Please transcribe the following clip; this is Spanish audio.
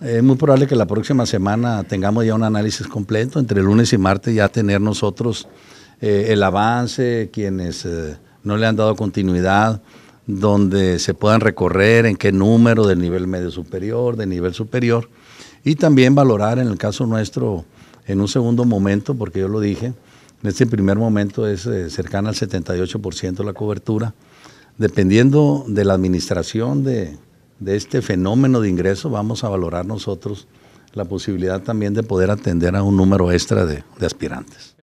Es muy probable que la próxima semana tengamos ya un análisis completo, entre lunes y martes ya tener nosotros eh, el avance, quienes eh, no le han dado continuidad, donde se puedan recorrer, en qué número del nivel medio superior, del nivel superior, y también valorar en el caso nuestro, en un segundo momento, porque yo lo dije, en este primer momento es eh, cercana al 78% la cobertura, dependiendo de la administración de, de este fenómeno de ingreso vamos a valorar nosotros la posibilidad también de poder atender a un número extra de, aspirantes.